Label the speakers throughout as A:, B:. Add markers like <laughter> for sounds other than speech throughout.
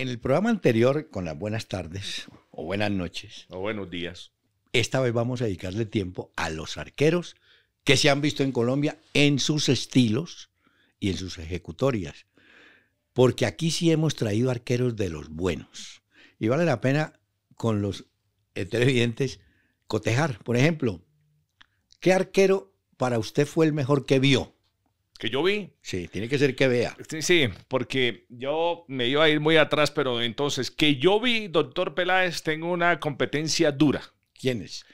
A: En el programa anterior, con las buenas tardes, o buenas noches,
B: o buenos días,
A: esta vez vamos a dedicarle tiempo a los arqueros que se han visto en Colombia en sus estilos y en sus ejecutorias. Porque aquí sí hemos traído arqueros de los buenos. Y vale la pena con los televidentes cotejar. Por ejemplo, ¿qué arquero para usted fue el mejor que vio? que yo vi. Sí, tiene que ser que vea.
B: Sí, sí, porque yo me iba a ir muy atrás, pero entonces, que yo vi, doctor Peláez, tengo una competencia dura. ¿Quién es?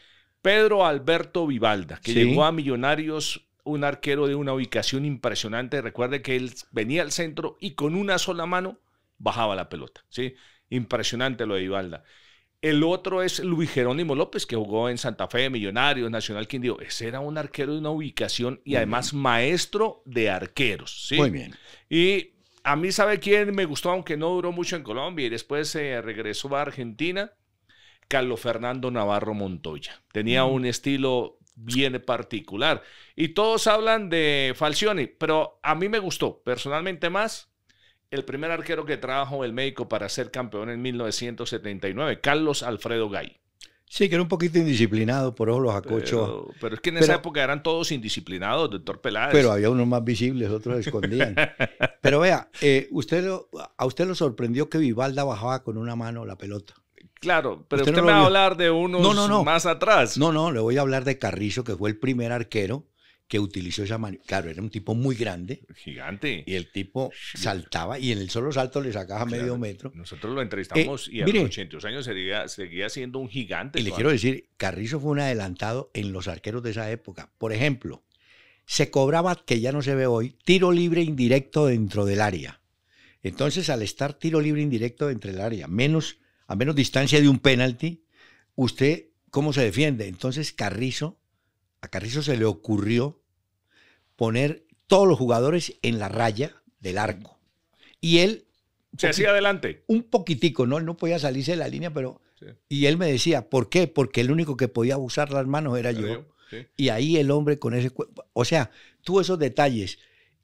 B: Pedro Alberto Vivalda, que llegó a Millonarios, un arquero de una ubicación impresionante. Recuerde que él venía al centro y con una sola mano bajaba la pelota. ¿sí? Impresionante lo de Vivalda. El otro es Luis Jerónimo López, que jugó en Santa Fe, Millonarios, Nacional Quindío. Ese era un arquero de una ubicación y además maestro de arqueros. Muy bien. Y a mí, ¿sabe quién me gustó? Aunque no duró mucho en Colombia y después se eh, regresó a Argentina. Carlos Fernando Navarro Montoya. Tenía mm. un estilo bien particular. Y todos hablan de Falcioni, pero a mí me gustó personalmente más el primer arquero que trabajó el médico para ser campeón en 1979, Carlos Alfredo Gay.
A: Sí, que era un poquito indisciplinado, por eso los acochos. Pero, es que en esa
B: época eran todos indisciplinados, doctor Peláez. Pero
A: había unos más visibles, otros escondían.
B: <laughs>
A: pero vea, eh, usted lo, a usted lo sorprendió que Vivalda bajaba con una mano la pelota.
B: Claro, pero usted, me va a hablar de unos más
A: atrás. No, no, le voy a hablar de Carrillo, que fue el primer arquero que utilizó esa maniobra, Claro, era un tipo muy grande.
B: Gigante.
A: Y el tipo saltaba y en el solo salto le sacaba medio metro.
B: Nosotros lo entrevistamos eh, y a los 800 años seguía, seguía siendo un gigante. Y le quiero decir,
A: Carrizo fue un adelantado en los arqueros de esa época. Por ejemplo, se cobraba, que ya no se ve hoy, tiro libre indirecto dentro del área. Entonces, al estar tiro libre indirecto dentro del área, menos, a menos distancia de un penalti, usted, ¿cómo se defiende? Entonces, Carrizo a Carrizo se le ocurrió poner todos los jugadores en la raya del arco. Y él...
B: Se hacía adelante.
A: Un poquitico, ¿no? Él no podía salirse de la línea, pero... Y él me decía, ¿por qué? Porque el único que podía usar las manos era yo. Y ahí el hombre con ese O sea, tuvo esos detalles.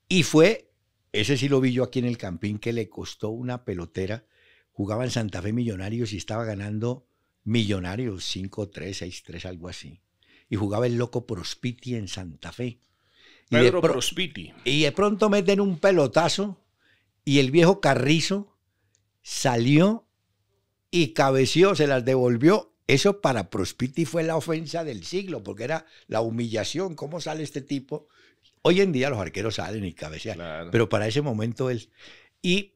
A: Y fue, ese sí lo vi yo aquí en el campín, que le costó una pelotera. Jugaba en Santa Fe Millonarios y estaba ganando Millonarios 5-3, 6-3, algo así y jugaba el loco Prospiti en Santa Fe. Y Y de pronto meten un pelotazo y el viejo Carrizo salió y cabeció, se las devolvió. Eso para Prospiti fue la ofensa del siglo, porque era la humillación. ¿Cómo sale este tipo? Hoy en día los arqueros salen y cabecean, pero para ese momento él. Y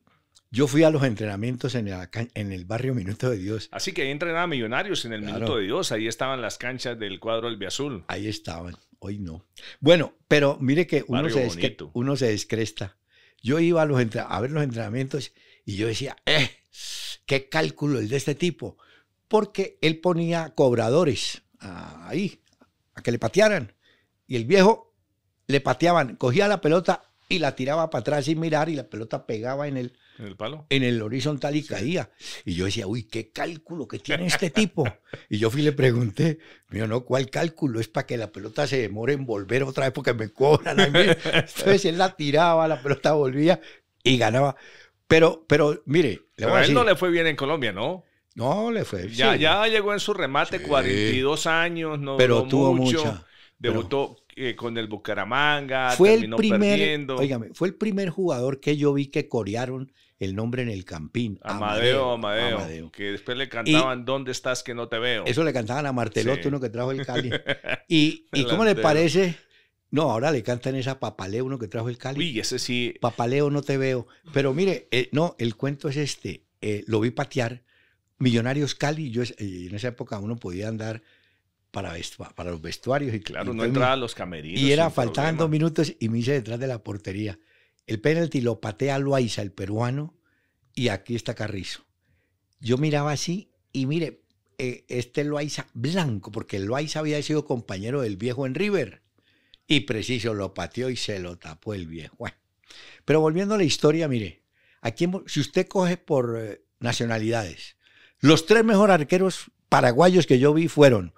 A: yo fui a los entrenamientos en, el barrio Minuto de Dios.
B: Así que ahí entrenaba Millonarios en el Minuto de Dios. Ahí estaban las canchas del cuadro El Azul. Ahí estaban. Hoy no.
A: Bueno, pero mire que uno, se, uno se descresta. Yo iba a, los a ver los entrenamientos y yo decía, eh, qué cálculo el de este tipo. Porque él ponía cobradores ahí, a que le patearan. Y el viejo le pateaban, cogía la pelota y la tiraba para atrás sin mirar y la pelota pegaba en el ¿En el palo? En el horizontal y caía. Y yo decía, uy, qué cálculo que tiene este tipo. y yo fui le pregunté, mío, no, ¿cuál cálculo? Es para que la pelota se demore en volver otra vez porque me cobran a mí. Entonces él la tiraba, la pelota volvía y ganaba. Pero, pero, mire, a, él no
B: le fue bien en Colombia, ¿no? No, le fue. Ya, ya llegó en su remate, 42 años, no. Pero tuvo Mucha, debutó. Eh, con el Bucaramanga, fue el primer,
A: fue el primer jugador que yo vi que corearon el nombre en el Campín. Amadeo, Amadeo.
B: Que después le cantaban ¿Dónde estás que no te veo? Eso le cantaban a Martelote, uno que
A: trajo el Cali. <laughs>
B: ¿Y, cómo le parece?
A: No, ahora le cantan esa Papaleo, uno que trajo el Cali. Uy, ese sí. Papaleo, no te veo. Pero mire, eh, no, el cuento es este. Eh, lo vi patear. Millonarios Cali, yo en esa época uno podía andar para, los vestuarios.
B: Y, claro, no entraba a los camerinos. Y era, faltaban dos
A: minutos y me hice detrás de la portería. El penalti lo patea Loaiza, el peruano, y aquí está Carrizo. Yo miraba así y mire, eh, este Loaiza blanco, porque Loaiza había sido compañero del viejo en River. Y preciso, lo pateó y se lo tapó el viejo. pero volviendo a la historia, mire, aquí, si usted coge por eh, nacionalidades, los tres mejores arqueros paraguayos que yo vi fueron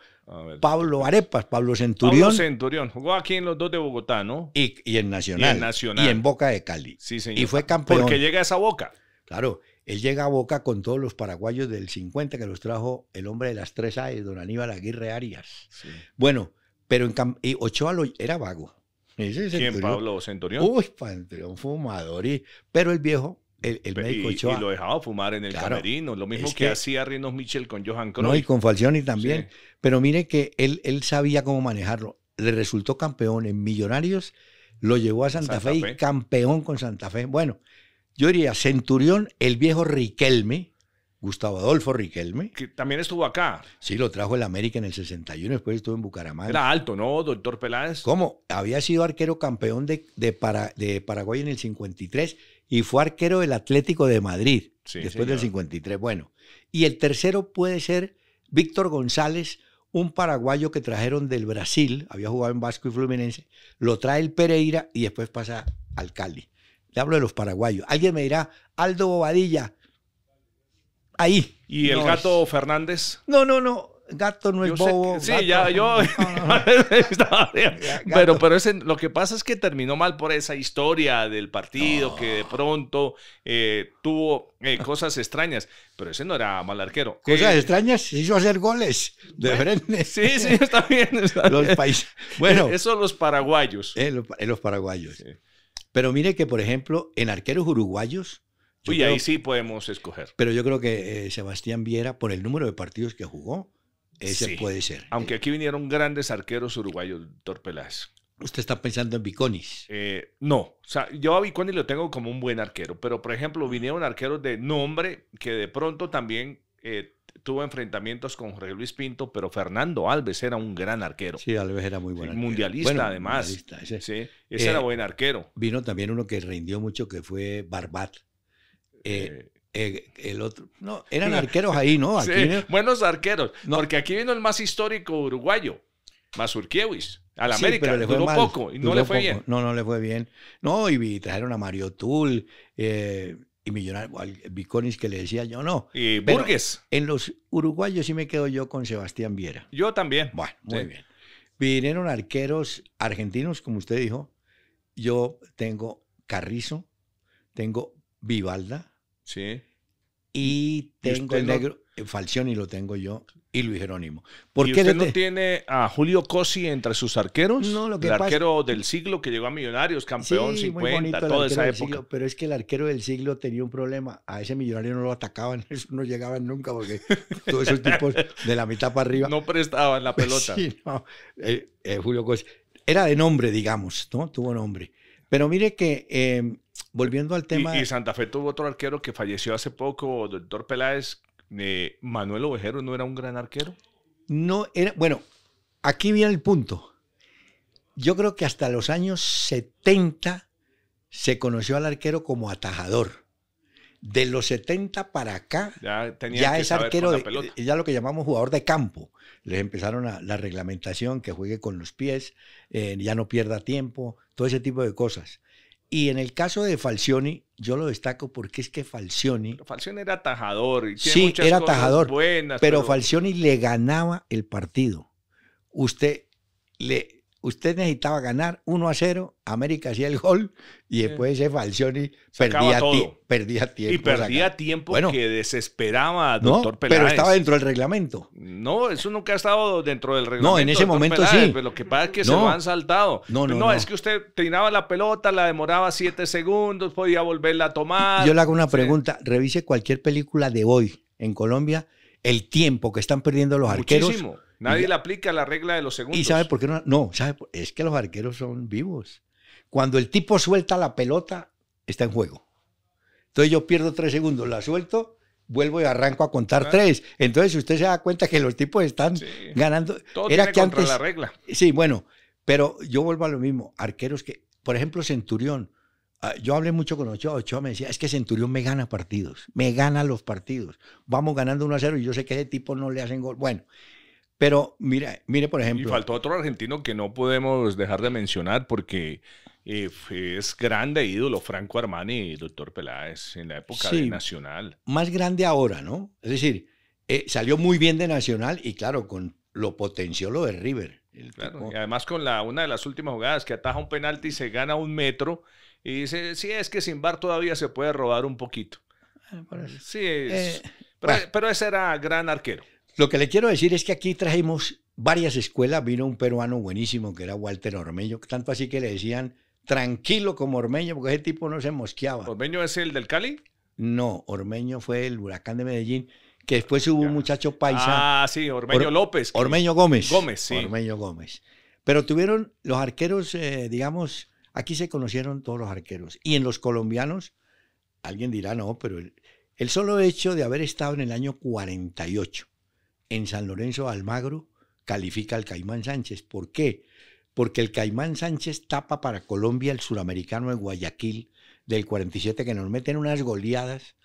A: Pablo Arepas, Pablo Centurión. Pablo
B: Centurión, jugó aquí en los dos de Bogotá, ¿no? Y, en Nacional. Y en
A: Boca de Cali.
B: Sí, señor. Y fue campeón. Porque llega a esa Boca. Claro, él llega a
A: Boca con todos los paraguayos del 50 que los trajo el hombre de las tres A don Aníbal Aguirre Arias. Bueno, pero en y Ochoa era vago. ¿Quién, Pablo Centurión? Uy, Centurión, fumador. Y, pero el viejo y, lo
B: dejaba fumar en el camerino, lo mismo que, hacía Rinos Michel con Johan Cruyff. No, y con
A: Falcioni también. Pero mire que él, él sabía cómo manejarlo. Le resultó campeón en Millonarios, lo llevó a Santa, Fe, Fe y campeón con Santa Fe. Bueno, yo diría Centurión, el viejo Riquelme, Gustavo Adolfo Riquelme. Que también estuvo acá. Sí, lo trajo el América en el 61, después estuvo en Bucaramanga. Era
B: alto, ¿no, doctor Peláez?
A: ¿Cómo? Había sido arquero campeón de, de, Paraguay en el 53 y fue arquero del Atlético de Madrid después del 53. Bueno, y el tercero puede ser Víctor González, un paraguayo que trajeron del Brasil, había jugado en Vasco y Fluminense, lo trae el Pereira y después pasa al Cali. Le hablo de los paraguayos. Alguien me dirá, Aldo Bobadilla,
B: ahí. ¿Y el gato Fernández? No, no, no.
A: Gato no es bobo. sí, ya
B: yo. <laughs> <laughs> pero, pero ese, lo que pasa es que terminó mal por esa historia del partido que de pronto eh, tuvo eh, cosas extrañas. Pero ese no era mal arquero. Cosas eh,
A: extrañas extrañas, hizo hacer goles de frente. Sí, sí,
B: está bien. los países. Bueno. Eso los paraguayos. Los, los, paraguayos.
A: Pero mire que, por ejemplo, en arqueros uruguayos
B: y ahí sí podemos escoger.
A: Pero yo creo que eh, Sebastián Viera, por el número de partidos que jugó, ese puede ser.
B: Aunque aquí vinieron grandes arqueros uruguayos, torpelas
A: ¿Usted está pensando en Viconis? Eh, no,
B: o sea, yo a Viconis lo tengo como un buen arquero, pero por ejemplo vinieron arqueros de nombre que de pronto también eh, tuvo enfrentamientos con Jorge Luis Pinto, pero Fernando Alves era un gran arquero. Sí, Alves era muy bueno Mundialista además. ese. ese era buen arquero.
A: Vino también uno que rindió mucho que fue Barbat. Eh, eh, eh, el otro,
B: no, eran <laughs> arqueros ahí, ¿no? buenos arqueros, porque aquí vino el más histórico uruguayo, Mazurkiewicz, al América, pero le fue poco y no le fue bien.
A: No, no le fue bien. No, y trajeron a Mario Tull y Millonario, que le decía yo no. Y Burgues. En los uruguayos sí me quedo yo con Sebastián Viera.
B: Yo también. Bueno,
A: muy bien. Vinieron arqueros argentinos, como usted dijo. Yo tengo Carrizo, tengo Vivalda,
B: Sí. Y tengo el negro, eh, Falcioni lo tengo yo, y Luis Jerónimo. ¿Por qué usted no tiene a Julio Cosi entre sus arqueros? No, lo que el arquero del siglo que llegó a Millonarios, campeón sí, 50, toda esa época.
A: pero es que el arquero del siglo tenía un problema. A ese millonario no lo atacaban, <laughs> no llegaban nunca porque <laughs> todos esos tipos de la mitad para arriba. No
B: prestaban la pelota. <laughs> sí,
A: eh, eh, Julio Cosi. Era de nombre, digamos, ¿no? Tuvo nombre. Pero mire que volviendo al tema. Y,
B: Santa Fe tuvo otro arquero que falleció hace poco, doctor Peláez. Eh, Manuel Ovejero no era un gran arquero.
A: No era. Bueno, aquí viene el punto. Yo creo que hasta los años 70 se conoció al arquero como atajador. De los 70 para acá,
B: ya, es arquero, de,
A: ya lo que llamamos jugador de campo. Les empezaron a, la reglamentación, que juegue con los pies, eh, ya no pierda tiempo, todo ese tipo de cosas. Y en el caso de Falcioni, yo lo destaco porque es que Falcioni.
B: Falcioni era tajador. Y sí, era tajador. pero, pero, Falcioni
A: le ganaba el partido. Usted le, usted necesitaba ganar 1 a 0, América hacía el gol y después ese Falcioni perdía, perdía, tiempo. Y perdía
B: tiempo que desesperaba a doctor no, Pero estaba dentro
A: del reglamento.
B: No, eso nunca ha estado dentro del reglamento. No, en ese momento sí. Pues, lo que pasa es que se lo han saltado. No, no, no, es que usted trinaba la pelota, la demoraba siete segundos, podía volverla a tomar. Yo le
A: hago una pregunta. Revise cualquier película de hoy en Colombia, el tiempo que están perdiendo los arqueros Nadie
B: le aplica la regla de los segundos. ¿Y sabe por
A: qué no? No, sabe, es que los arqueros son vivos. Cuando el tipo suelta la pelota, está en juego. Entonces yo pierdo tres segundos, la suelto, vuelvo y arranco a contar tres. Entonces usted se da cuenta que los tipos están ganando. Era que contra la regla. Sí, bueno, pero yo vuelvo a lo mismo. Arqueros que, por ejemplo, Centurión. Ah, yo hablé mucho con Ochoa, Ochoa me decía, es que Centurión me gana partidos, me gana los partidos, vamos ganando 1 a 0 y yo sé que ese tipo no le hacen gol. Bueno, pero mire, mire por ejemplo. Y
B: faltó otro argentino que no podemos dejar de mencionar porque eh, es grande ídolo, Franco Armani y Doctor Peláez, en la época de Nacional.
A: Más grande ahora, ¿no? Es decir, eh, salió muy bien de Nacional y claro, con, lo potenció lo de
B: River. y además con la, una de las últimas jugadas que ataja un penalti y se gana un metro y dice, sí, es que sin bar todavía se puede robar un poquito. Ah, sí, eh, pero ese era gran arquero.
A: Lo que le quiero decir es que aquí trajimos varias escuelas. Vino un peruano buenísimo que era Walter Ormeño, tanto así que le decían tranquilo como Ormeño, porque ese tipo no se mosqueaba. ¿Ormeño es el del Cali? No, Ormeño fue el huracán de Medellín, que después hubo un muchacho paisa.
B: Ah, sí, Ormeño López. Ormeño Gómez. Gómez, sí.
A: Ormeño Gómez. Pero tuvieron los arqueros, eh, digamos, aquí se conocieron todos los arqueros. Y en los colombianos, alguien dirá, no, pero el, el solo hecho de haber estado en el año 48 en San Lorenzo Almagro califica al Caimán Sánchez. ¿Por qué? Porque el Caimán Sánchez tapa para Colombia el suramericano de Guayaquil del 47 que nos meten unas goleadas.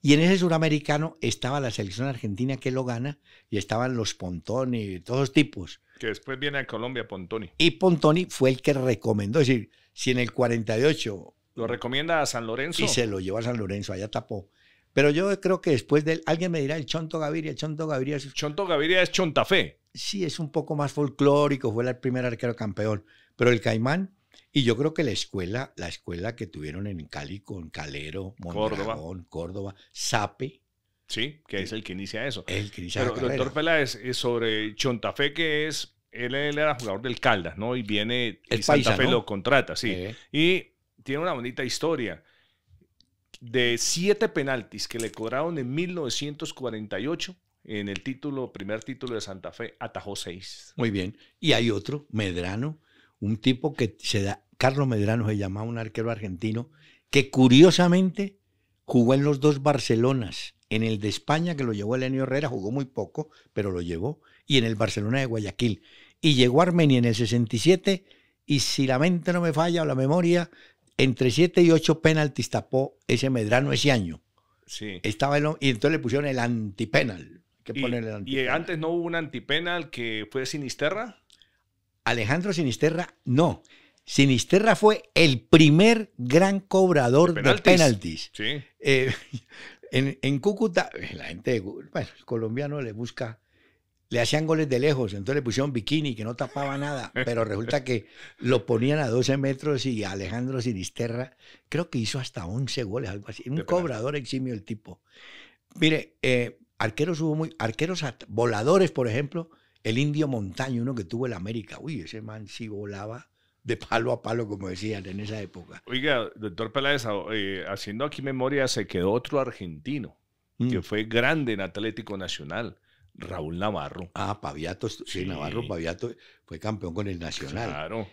A: Y en ese suramericano estaba la selección argentina que lo gana y estaban los Pontoni, todos tipos.
B: Que después viene a Colombia Pontoni.
A: Y Pontoni fue el que recomendó, es decir, si en el 48...
B: Lo recomienda a San Lorenzo. Y se
A: lo lleva a San Lorenzo, allá tapó. Pero yo creo que después de él, alguien me dirá el Chonto Gaviria, el Chonto Gaviria es... Chonto
B: Gaviria es Chontafé.
A: Sí, es un poco más folclórico, fue el primer arquero campeón. Pero el Caimán, y yo creo que la escuela, la escuela que tuvieron en Cali con Calero, Mondragón, Córdoba, Córdoba Sape.
B: Sí, que es el que inicia eso. El que inicia Pero, doctor Peláez, es sobre Chontafé, que es, él, era jugador del Caldas, ¿no? Y viene, el lo contrata, sí. Eh. Y tiene una bonita historia de siete penaltis que le cobraron en 1948 en el título, primer título de Santa Fe, atajó seis. Muy
A: bien. Y hay otro, Medrano, un tipo que se da, Carlos Medrano se llamaba un arquero argentino, que curiosamente jugó en los dos Barcelonas, en el de España que lo llevó Elenio Herrera, jugó muy poco, pero lo llevó, y en el Barcelona de Guayaquil. Y llegó Armenia en el 67 y si la mente no me falla o la memoria, entre 7 y ocho penaltis tapó ese Medrano ese año. Sí. Estaba y entonces le pusieron el antipenal.
B: y, antes no hubo un antipenal que fue Sinisterra?
A: Alejandro Sinisterra, no. Sinisterra fue el primer gran cobrador de penaltis. Sí. Eh, <laughs> en, Cúcuta, la gente bueno, el colombiano le busca le hacían goles de lejos, entonces le pusieron bikini que no tapaba nada, <laughs> pero resulta que lo ponían a 12 metros y Alejandro Sinisterra creo que hizo hasta 11 goles, algo así, un cobrador eximio el tipo. Mire, eh, arqueros hubo muy, arqueros voladores, por ejemplo, el indio Montaño, uno que tuvo el América, uy, ese man sí volaba de palo a palo, como decían en esa época.
B: Oiga, doctor Peláez, ah, eh, haciendo aquí memoria, se quedó otro argentino, que mm. fue grande en Atlético Nacional Raúl Navarro. Ah, Paviato, sí, Navarro
A: Paviato fue campeón con el Nacional. Claro.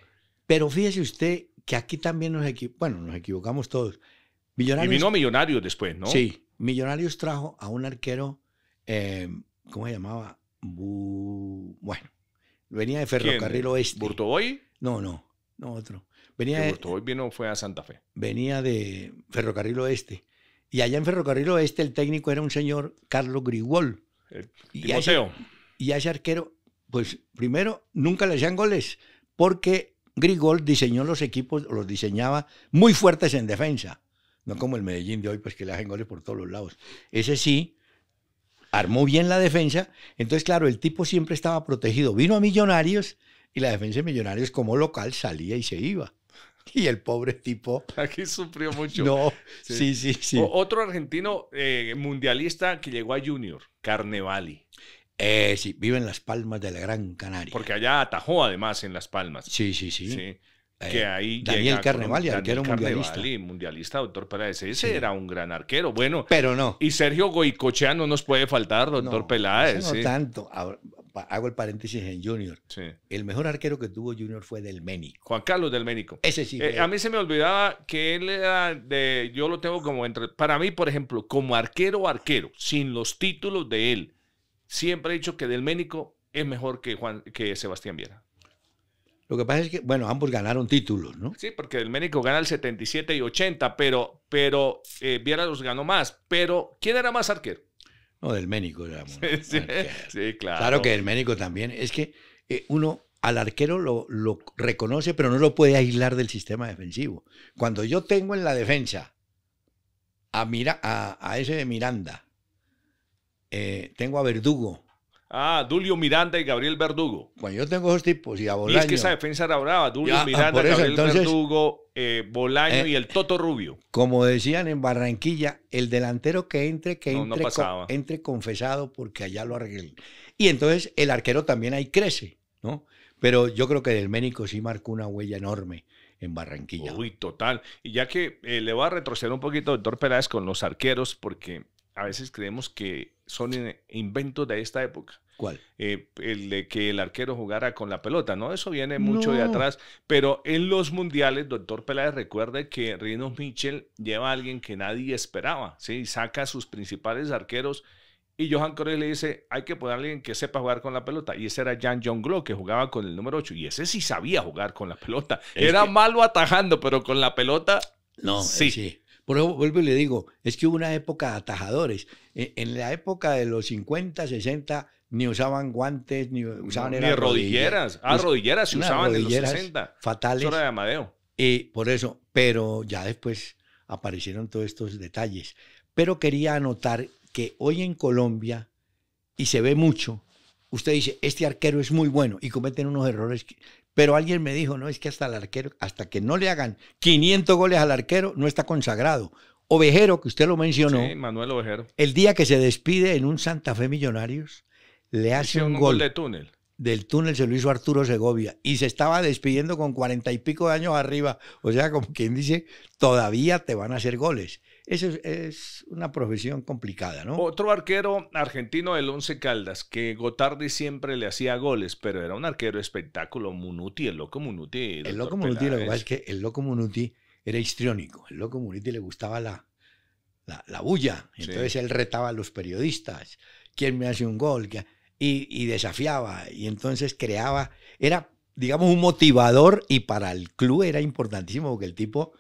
A: Pero fíjese usted que aquí también nos, bueno, nos equivocamos todos. Millonarios, y vino
B: Millonarios después, ¿no? Sí,
A: Millonarios trajo a un arquero, em, ¿cómo se llamaba? bueno, venía de Ferrocarril Oeste.
B: ¿Burtoboy? No,
A: no, no otro. Venía de,
B: vino, fue a Santa Fe.
A: Venía de Ferrocarril Oeste. Y allá en Ferrocarril Oeste el técnico era un señor Carlos Grigol,
B: y a, ese,
A: arquero, pues primero, nunca le hacían goles, porque Grigol diseñó los equipos, los diseñaba muy fuertes en defensa, no como el Medellín de hoy, pues que le hacen goles por todos los lados. Ese sí, armó bien la defensa, entonces claro, el tipo siempre estaba protegido, vino a Millonarios y la defensa de Millonarios como local salía y se iba. <laughs> Y el pobre tipo.
B: Aquí sufrió mucho. No, sí, sí, sí. Otro argentino eh, mundialista que llegó a Junior, Carnevali. Eh, sí, vive en Las Palmas de la Gran Canaria. Porque allá atajó además en Las Palmas. Sí, sí, sí. sí. Eh, que ahí Daniel Carnevali, arquero mundialista. Carnevali, mundialista, doctor Peláez. Ese era un gran arquero. Bueno, pero no. Y Sergio Goicochea no nos puede faltar, doctor Peláez. No, tanto
A: hago el paréntesis en Junior. El mejor arquero que tuvo Junior fue Del Ménico.
B: Juan Carlos Del Ese sí. Eh, a mí se me olvidaba que él era de. Yo lo tengo como entre. Para mí, por ejemplo, como arquero, arquero, sin los títulos de él, siempre he dicho que Del Ménico es mejor que, Juan, que Sebastián Viera.
A: Lo que pasa es que, bueno, ambos ganaron títulos, ¿no?
B: Sí, porque el Ménico gana el 77 y 80, pero, pero eh, Viera los ganó más. Pero, ¿quién era más arquero?
A: del Ménico <laughs> claro. que el Ménico también. Es que eh, uno al arquero lo, reconoce, pero no lo puede aislar del sistema defensivo. Cuando yo tengo en la defensa a, Mira, a, ese de Miranda, eh, tengo a Verdugo,
B: Ah, Dulio Miranda y Gabriel Verdugo. cuando
A: yo tengo dos tipos y a es que esa
B: defensa era brava, Dulio ah, Miranda Miranda, Gabriel Verdugo, eh, Bolaño eh, y el Toto Rubio.
A: Como decían en Barranquilla, el delantero que entre, que entre, entre confesado porque allá lo arregló Y entonces el arquero también ahí crece, ¿no? Pero yo creo que del Ménico sí marcó una huella enorme en Barranquilla. Uy,
B: total. Y ya que eh, le voy a retroceder un poquito, doctor Pérez con los arqueros, porque a veces creemos que son inventos de esta época. ¿Cuál? Eh, el de que el arquero jugara con la pelota, ¿no? Eso viene mucho de atrás. Pero en los mundiales, doctor Peláez recuerde que Rino Mitchell lleva a alguien que nadie esperaba, ¿sí? Saca a sus principales arqueros y Johan Cruyff le dice, hay que poner a alguien que sepa jugar con la pelota. Y ese era Jan John que jugaba con el número 8. Y ese sí sabía jugar con la pelota. era malo atajando, pero con la pelota... No, sí. sí.
A: Por eso vuelvo y le digo, es que hubo una época de atajadores. E, en, la época de los 50, 60, ni usaban guantes, ni usaban... ni rodilleras. Ah, pues, rodilleras se usaban en los Fatales. Y eh, por eso, pero ya después aparecieron todos estos detalles. Pero quería anotar que hoy en Colombia, y se ve mucho, usted dice, este arquero es muy bueno y cometen unos errores pero alguien me dijo, no, es que hasta el arquero, hasta que no le hagan 500 goles al arquero, no está consagrado. Ovejero, que usted lo mencionó. Sí,
B: Manuel Ovejero.
A: El día que se despide en un Santa Fe Millonarios, le hace un, gol, de túnel. Del túnel se lo hizo Arturo Segovia y se estaba despidiendo con cuarenta y pico de años arriba. O sea, como quien dice, todavía te van a hacer goles. Esa es, una profesión complicada, ¿no?
B: Otro arquero argentino del Once Caldas, que Gotardi siempre le hacía goles, pero era un arquero espectáculo, Munuti, el loco Munuti. El loco Munuti, lo que pasa es
A: que el loco Munuti era histriónico, el loco Munuti le gustaba la,
B: la, bulla, entonces él
A: retaba a los periodistas, ¿quién me hace un gol? Y, y desafiaba, y entonces creaba, era, digamos, un motivador y para el club era importantísimo porque el tipo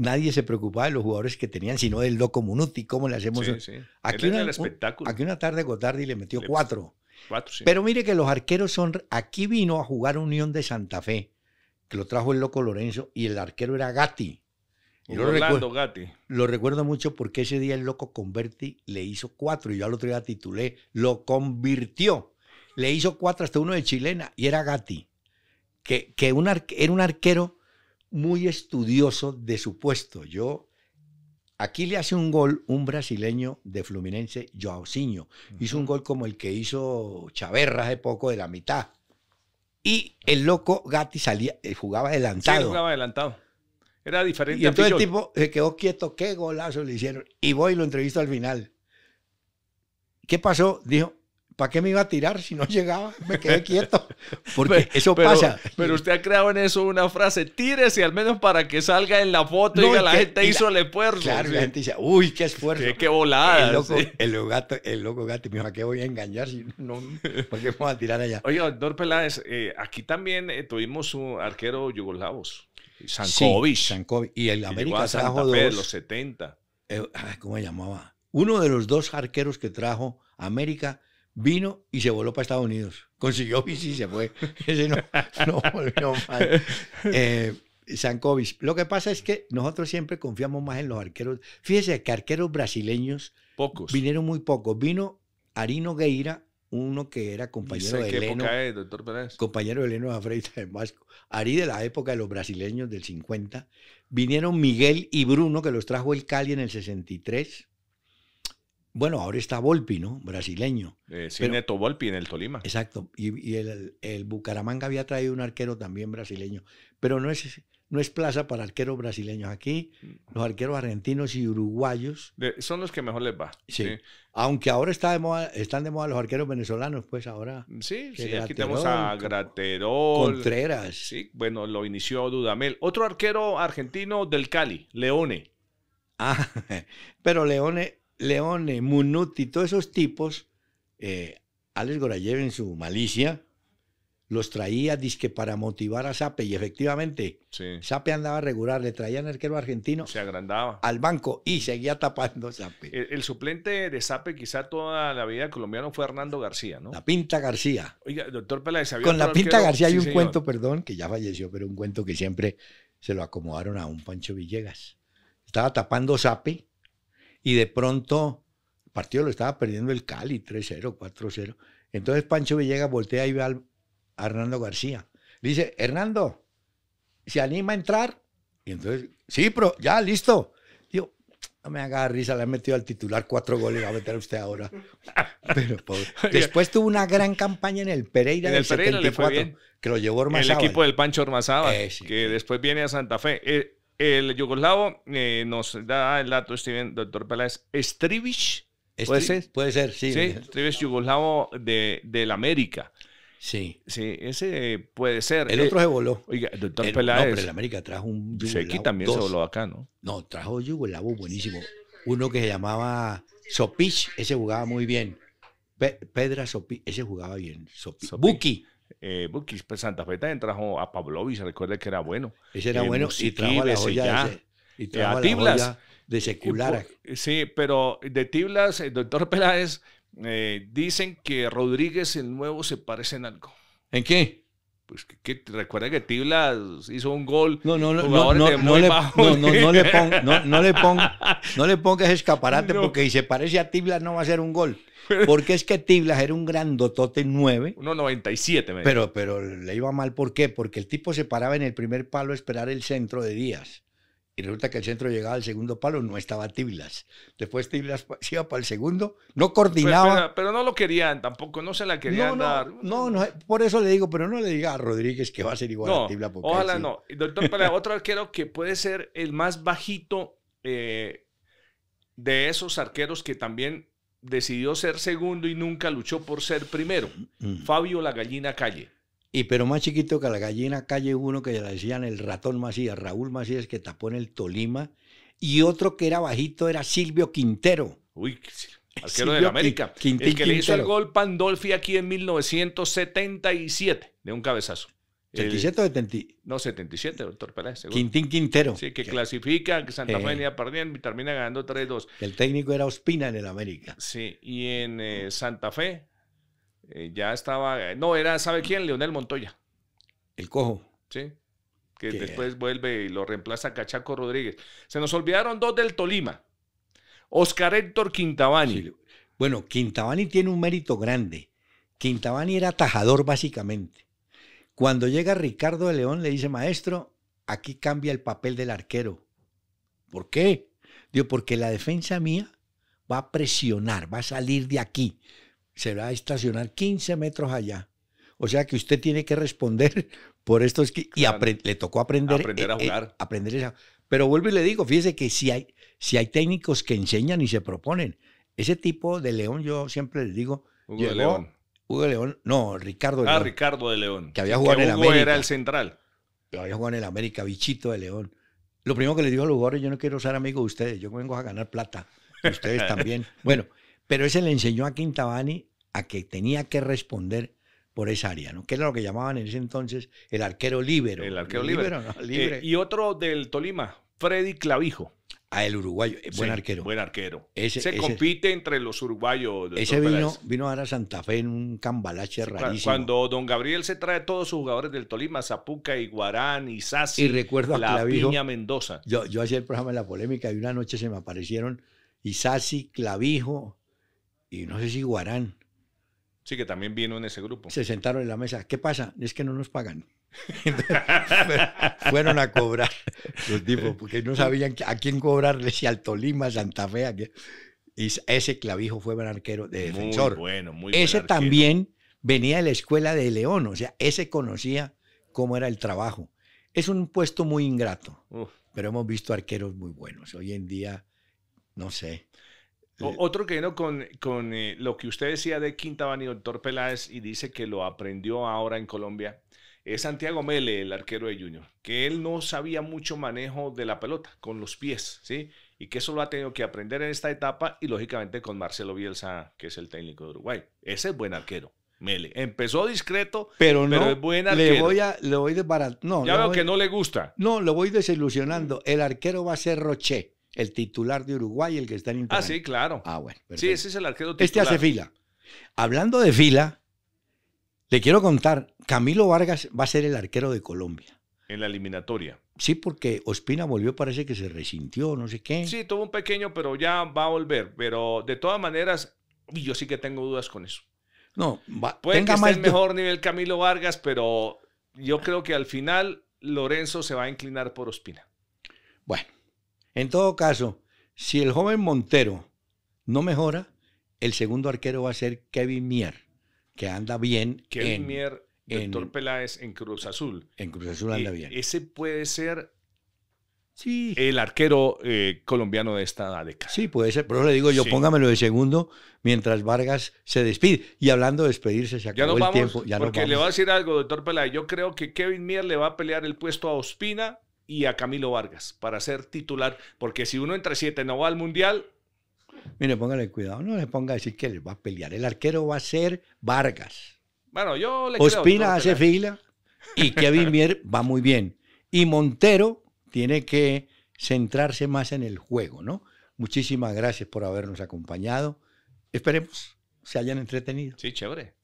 A: nadie se preocupaba de los jugadores que tenían, sino del loco Munuti, cómo le hacemos. Aquí, una, aquí una tarde Gotardi le metió cuatro. sí. Pero mire que los arqueros son, aquí vino a jugar Unión de Santa Fe, que lo trajo el loco Lorenzo, y el arquero era Gatti.
B: lo, recuerdo,
A: lo recuerdo mucho porque ese día el loco Converti le hizo cuatro y yo al otro día titulé, lo convirtió. Le hizo cuatro hasta uno de chilena y era Gatti. Que, que un era un arquero muy estudioso de su puesto. Yo Aquí le hace un gol un brasileño de Fluminense, Siño Hizo un gol como el que hizo Chaverra hace poco de la mitad. Y el loco Gatti salía, eh, jugaba adelantado. jugaba
B: adelantado. Era diferente. Y entonces el tipo
A: se quedó quieto. Qué golazo le hicieron. Y voy y lo entrevisto al final. ¿Qué pasó? Dijo, ¿Para qué me iba a tirar si no llegaba? Me quedé <laughs> quieto. Porque eso pasa.
B: Pero usted ha creado en eso una frase, tírese al menos para que salga en la foto y la gente hizo el esfuerzo. Claro, la gente
A: dice, uy, qué esfuerzo. Qué, volada. El loco, el loco, gato, el loco gato, me dijo, ¿a qué voy a engañar? Si no, ¿Por qué voy a tirar allá?
B: Oye, doctor Peláez, eh, aquí también eh, tuvimos un arquero yugoslavos. Sankovic.
A: Sí, Sankovic. Y el América trajo dos. Fe, los
B: 70.
A: Eh, ah, ¿Cómo se llamaba? Uno de los dos arqueros que trajo América vino y se voló para Estados Unidos. Consiguió bici y se fue. <laughs> Ese no, volvió mal. Eh, Lo que pasa es que nosotros siempre confiamos más en los arqueros. Fíjese que arqueros brasileños. Pocos. Vinieron muy pocos. Vino Arino Gueira, uno que era compañero de qué época es,
B: doctor Pérez?
A: Compañero de Leno Afreita de Vasco. Ari de la época de los brasileños del 50. Vinieron Miguel y Bruno, que los trajo el Cali en el 63. Bueno, ahora está Volpi, ¿no? Brasileño.
B: Eh, sí, Neto Volpi en el Tolima. Exacto. Y, el,
A: Bucaramanga había traído un arquero también brasileño. Pero no es, no es plaza para arqueros brasileños. Aquí mm. los arqueros argentinos y uruguayos.
B: son los que mejor les va.
A: Sí. Aunque ahora están de moda los arqueros venezolanos, pues ahora. Mm, sí,
B: sí, aquí tenemos a Graterol. Contreras. Sí, bueno, lo inició Dudamel. Otro arquero argentino del Cali, Leone. Ah, <laughs>
A: pero Leone Leone, Munuti, todos esos tipos, eh, Alex Gorayev en su malicia, los traía disque para motivar a Sape y efectivamente Sape andaba regular, le traían arquero argentino se agrandaba al banco y seguía tapando Sape.
B: El, suplente de Sape quizá toda la vida colombiano fue Hernando García, ¿no? La
A: Pinta García.
B: Oiga, doctor Peláez, Con la Pinta García hay un cuento,
A: perdón, que ya falleció, pero un cuento que siempre se lo acomodaron a un Pancho Villegas. Estaba tapando Sape y de pronto, el partido lo estaba perdiendo el Cali, 3-0, 4-0. Entonces Pancho Villegas voltea y ve a Hernando García. dice, Hernando, ¿se anima a entrar? Y entonces, sí, pero ya, listo. Digo, no me haga risa, le han metido al titular cuatro goles, va a meter usted ahora. <laughs> Pero <laughs> Después tuvo una gran campaña en el Pereira en el del Pereira que lo llevó Ormazábal. El equipo
B: del Pancho Ormazábal, eh, que después viene a Santa Fe. Eh, el yugoslavo eh, nos da el dato, Steven, doctor Peláez, Strivich. ¿Puede ser? Puede
A: ser, sí. Sí,
B: Strivich yugoslavo del América. Sí. Sí, ese puede ser. El otro eh, se voló. Oiga, doctor el, Peláez. No, pero el América trajo un yugoslavo. también se voló acá, ¿no?
A: No, trajo yugoslavo buenísimo. Uno que se llamaba Sopich, ese jugaba muy bien. Pedra Sopich, ese jugaba bien. Sopich.
B: Buki. Eh, pues Santa Fe también trajo a Se recuerda que era bueno. Ese era eh, bueno y trajo Tiblas. de secular. Sí, pero de Tiblas, el eh, doctor <laughs> Peláez, dicen que Rodríguez el Nuevo se parece en algo. ¿En qué? pues que, recuerda que Tiblas hizo un gol. No, no, no, no, no, le, no, no,
A: le pongas escaparate porque si se parece a Tiblas no va a ser un gol. Porque es que Tiblas era un grandotote 9.
B: 1.97. Pero, pero le
A: iba mal, ¿por qué? Porque el tipo se paraba en el primer palo a esperar el centro de Díaz y resulta que el centro llegaba al segundo palo, no estaba Tiblas. Después Tiblas iba para el segundo, no coordinaba.
B: Pero, no lo querían tampoco, no se la querían no, dar.
A: No, no, por eso le digo, pero no le diga a Rodríguez que va a ser igual a Tiblas. Ojalá no.
B: Doctor <laughs> otro arquero que puede ser el más bajito eh, de esos arqueros que también decidió ser segundo y nunca luchó por ser primero. Mm. Fabio La Gallina Calle.
A: Y pero más chiquito que la gallina calle uno que ya le decían el ratón Macías, Raúl Macías que tapó en el Tolima. Y otro que era bajito era Silvio Quintero.
B: Uy, <laughs> arquero de América. Quintín, el que le hizo el gol Pandolfi aquí en 1977 de un cabezazo. 77 o 77? No, 77, doctor Pérez. Quintín Quintero. Sí, que clasifica, que Santa eh. Fe venía perdiendo y termina ganando 3-2.
A: El técnico era Ospina en el América.
B: Sí, y en eh, Santa Fe eh, ya estaba, eh, no, era, ¿sabe quién? Leonel Montoya. El cojo. Sí, que después vuelve y lo reemplaza Cachaco Rodríguez. Se nos olvidaron dos del Tolima. Oscar Héctor Quintabani. Bueno,
A: Quintabani tiene un mérito grande. Quintabani era tajador básicamente. Cuando llega Ricardo de León le dice, maestro, aquí cambia el papel del arquero. ¿Por qué? Digo, porque la defensa mía va a presionar, va a salir de aquí se va a estacionar 15 metros allá. O sea que usted tiene que responder <laughs> por estos y le tocó aprender, aprender a eh, eh, jugar. aprender pero vuelvo y le digo, fíjese que si hay, si hay técnicos que enseñan y se proponen. Ese tipo de León, yo siempre le digo, Hugo de León. Hugo León, no, Ricardo de ah, León. Ah, Ricardo
B: de León. Que había jugado en el América. era el central.
A: Que había jugado en el América, bichito de León. Lo primero que le digo a los jugadores, yo no quiero ser amigo de ustedes, yo vengo a ganar plata. Ustedes <laughs> también. Bueno, pero ese le enseñó a Quintabani a que tenía que responder por esa área, ¿no? Que era lo que llamaban en ese entonces el arquero líbero. El arquero libero. Eh, y
B: otro del Tolima, Freddy Clavijo. Ah, el uruguayo, eh, buen arquero. Buen arquero. Se compite entre los uruguayos. Ese vino,
A: vino ahora a Santa Fe en un cambalache rarísimo. Cuando
B: don Gabriel se trae todos sus jugadores del Tolima, Zapuca, Iguarán, Isasi, y recuerdo a La Clavijo, Piña Mendoza.
A: Yo, hacía el programa de La Polémica y una noche se me aparecieron Isasi, Clavijo, y no sé si Guarán.
B: Sí, que también vino en ese grupo. Se
A: sentaron en la mesa. ¿Qué pasa? Es que no nos pagan. <laughs>
B: Fueron a cobrar los tipos, porque no sabían
A: a quién cobrarle, si al Tolima, Santa Fe. Y ese clavijo fue buen arquero de defensor. Muy
B: bueno, muy Ese
A: también venía de la escuela de León, o sea, ese conocía cómo era el trabajo. Es un puesto muy ingrato, pero hemos visto arqueros muy buenos. Hoy en día, no sé
B: otro que vino con, con eh, lo que usted decía de y doctor Peláez, y dice que lo aprendió ahora en Colombia, es Santiago Mele, el arquero de Junior, que él no sabía mucho manejo de la pelota con los pies, ¿sí? Y que eso lo ha tenido que aprender en esta etapa y lógicamente con Marcelo Bielsa, que es el técnico de Uruguay. Ese es buen arquero. Mele. Empezó discreto, pero, no, es buen Le voy a, le voy
A: desbaratando. No, ya veo que no le gusta. No, lo voy desilusionando. El arquero va a ser Roche. El titular de Uruguay, el que está en Ah, sí,
B: claro. Ah, bueno. Sí, ese es el arquero titular. Este hace fila.
A: Hablando de fila, le quiero contar, Camilo Vargas va a ser el arquero de Colombia.
B: En la eliminatoria.
A: Sí, porque Ospina volvió, parece que se resintió,
B: no sé qué. Sí, tuvo un pequeño, pero ya va a volver. Pero de todas maneras, yo sí que tengo dudas con eso.
A: No, va, puede que esté
B: mejor nivel Camilo Vargas, pero yo creo que al final Lorenzo se va a inclinar por Ospina.
A: Bueno, en todo caso, si el joven Montero no mejora, el segundo arquero va a ser Kevin Mier, que anda bien. Kevin Mier,
B: doctor Peláez, en Cruz Azul. En Cruz Azul anda eh, bien. Ese puede ser Sí. el arquero eh, colombiano de esta década.
A: Sí, puede ser, pero le digo yo, póngamelo de segundo mientras Vargas se despide. Y hablando de despedirse, se acabó el tiempo. Ya porque no le
B: voy a decir algo, doctor Peláez. Yo creo que Kevin Mier le va a pelear el puesto a Ospina y a Camilo Vargas para ser titular, porque si uno entre siete no va al Mundial...
A: Mire, póngale cuidado, no le ponga a decir que le va a pelear. El arquero va a ser Vargas.
B: Bueno, yo le Ospina hace
A: fila y Kevin <laughs> Mier va muy bien. Y Montero tiene que centrarse más en el juego, ¿no? Muchísimas gracias por habernos acompañado. Esperemos se hayan entretenido.
B: Sí, chévere.